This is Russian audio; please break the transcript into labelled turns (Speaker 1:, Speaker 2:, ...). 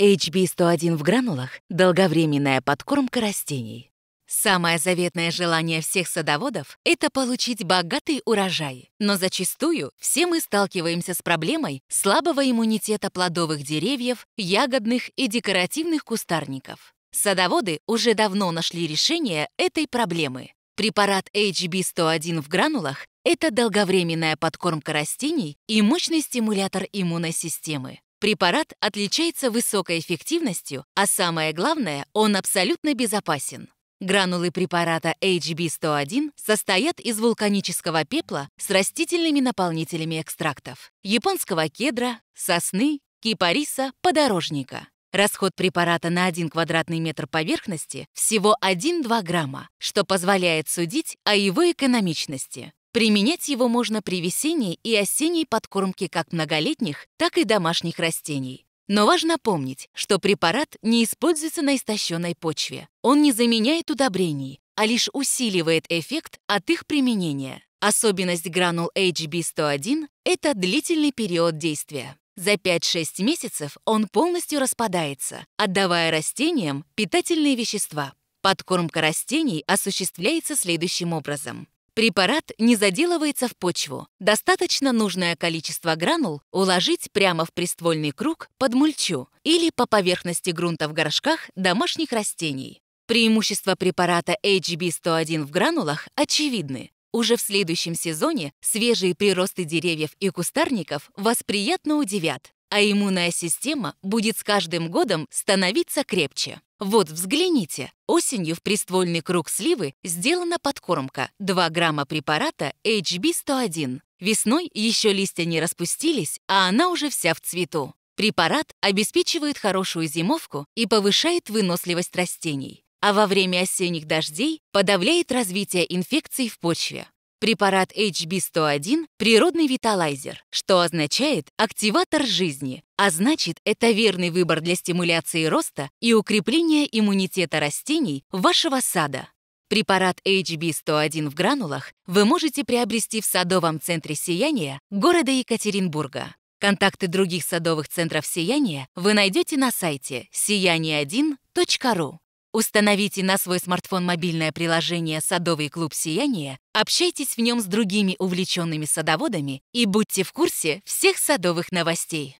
Speaker 1: HB101 в гранулах – долговременная подкормка растений. Самое заветное желание всех садоводов – это получить богатый урожай. Но зачастую все мы сталкиваемся с проблемой слабого иммунитета плодовых деревьев, ягодных и декоративных кустарников. Садоводы уже давно нашли решение этой проблемы. Препарат HB101 в гранулах – это долговременная подкормка растений и мощный стимулятор иммунной системы. Препарат отличается высокой эффективностью, а самое главное, он абсолютно безопасен. Гранулы препарата HB101 состоят из вулканического пепла с растительными наполнителями экстрактов – японского кедра, сосны, кипариса, подорожника. Расход препарата на 1 квадратный метр поверхности всего 1-2 грамма, что позволяет судить о его экономичности. Применять его можно при весенней и осенней подкормке как многолетних, так и домашних растений. Но важно помнить, что препарат не используется на истощенной почве. Он не заменяет удобрений, а лишь усиливает эффект от их применения. Особенность гранул HB101 – это длительный период действия. За 5-6 месяцев он полностью распадается, отдавая растениям питательные вещества. Подкормка растений осуществляется следующим образом. Препарат не заделывается в почву. Достаточно нужное количество гранул уложить прямо в приствольный круг под мульчу или по поверхности грунта в горшках домашних растений. Преимущества препарата HB101 в гранулах очевидны. Уже в следующем сезоне свежие приросты деревьев и кустарников вас приятно удивят а иммунная система будет с каждым годом становиться крепче. Вот взгляните, осенью в приствольный круг сливы сделана подкормка 2 грамма препарата HB101. Весной еще листья не распустились, а она уже вся в цвету. Препарат обеспечивает хорошую зимовку и повышает выносливость растений, а во время осенних дождей подавляет развитие инфекций в почве. Препарат HB101 – природный виталайзер, что означает «активатор жизни», а значит, это верный выбор для стимуляции роста и укрепления иммунитета растений вашего сада. Препарат HB101 в гранулах вы можете приобрести в садовом центре «Сияние» города Екатеринбурга. Контакты других садовых центров «Сияния» вы найдете на сайте сияние1.ру. Установите на свой смартфон мобильное приложение «Садовый клуб Сияния», общайтесь в нем с другими увлеченными садоводами и будьте в курсе всех садовых новостей.